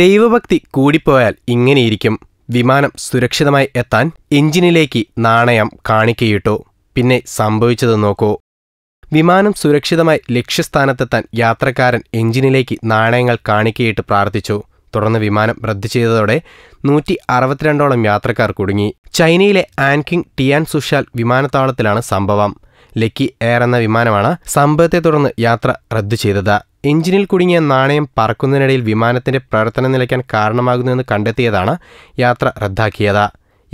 ദൈവഭക്തി കൂടിപ്പോയാൽ ഇങ്ങനെയിരിക്കും വിമാനം സുരക്ഷിതമായി എത്താൻ എഞ്ചിനിലേക്ക് നാണയം കാണിക്കയിട്ടു പിന്നെ സംഭവിച്ചത് നോക്കൂ വിമാനം സുരക്ഷിതമായി ലക്ഷ്യസ്ഥാനത്തെത്താൻ യാത്രക്കാരൻ എഞ്ചിനിലേക്ക് നാണയങ്ങൾ കാണിക്കയിട്ട് പ്രാർത്ഥിച്ചു തുടർന്ന് വിമാനം റദ്ദു ചെയ്തതോടെ നൂറ്റി അറുപത്തിരണ്ടോളം യാത്രക്കാർ കുടുങ്ങി ചൈനയിലെ ആൻകിങ് ടിയാൻ സുഷാൽ വിമാനത്താവളത്തിലാണ് സംഭവം ലക്കി എയർ എന്ന വിമാനമാണ് സംഭവത്തെ തുടർന്ന് യാത്ര റദ്ദു ചെയ്തത് എഞ്ചിനിൽ കുടുങ്ങിയ നാണയം പറക്കുന്നതിനിടയിൽ വിമാനത്തിന്റെ പ്രവർത്തനം നിലയ്ക്കാൻ കാരണമാകുന്നുവെന്ന് കണ്ടെത്തിയതാണ് യാത്ര റദ്ദാക്കിയത്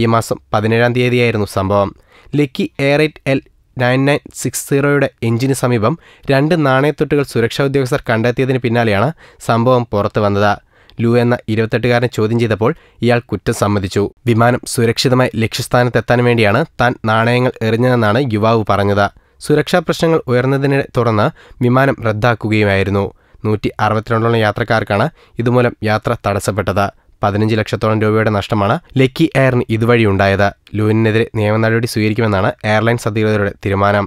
ഈ മാസം പതിനേഴാം തീയതിയായിരുന്നു സംഭവം Lucky air eight L nine nine six സീറോയുടെ എഞ്ചിന് സമീപം രണ്ട് നാണയത്തൊട്ടുകൾ സുരക്ഷാ ഉദ്യോഗസ്ഥർ കണ്ടെത്തിയതിന് പിന്നാലെയാണ് സംഭവം പുറത്തു വന്നത് ലു എന്ന ഇരുപത്തെട്ടുകാരനെ ചോദ്യം ചെയ്തപ്പോൾ ഇയാൾ കുറ്റം സമ്മതിച്ചു വിമാനം സുരക്ഷിതമായി ലക്ഷ്യസ്ഥാനത്തെത്താൻ വേണ്ടിയാണ് താൻ നാണയങ്ങൾ എറിഞ്ഞതെന്നാണ് യുവാവ് പറഞ്ഞത് സുരക്ഷാ പ്രശ്നങ്ങൾ ഉയർന്നതിനെ തുടർന്ന് വിമാനം റദ്ദാക്കുകയുമായിരുന്നു നൂറ്റി അറുപത്തിരണ്ടോളം യാത്രക്കാർക്കാണ് ഇതുമൂലം യാത്ര തടസ്സപ്പെട്ടത് പതിനഞ്ച് ലക്ഷത്തോളം രൂപയുടെ നഷ്ടമാണ് ലക്കി എയറിന് ഇതുവഴി ഉണ്ടായത് ലൂവിനെതിരെ നിയമ നടപടി സ്വീകരിക്കുമെന്നാണ് എയർലൈൻസ് അധികൃതരുടെ തീരുമാനം